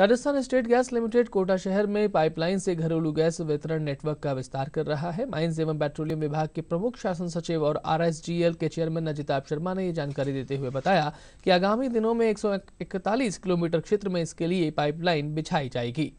Rajasthan state gas limited Kota शहर में pipeline से घरेलू गैस वितरण नेटवर्क का विस्तार कर रहा है माइंस एवं पेट्रोलियम विभाग के प्रमुख शासन सचिव और आरएसजीएल के चेयरमैन अजिताभ शर्मा ने यह जानकारी देते हुए बताया कि आगामी दिनों में 141 किलोमीटर क्षेत्र में इसके लिए पाइपलाइन बिछाई जाएगी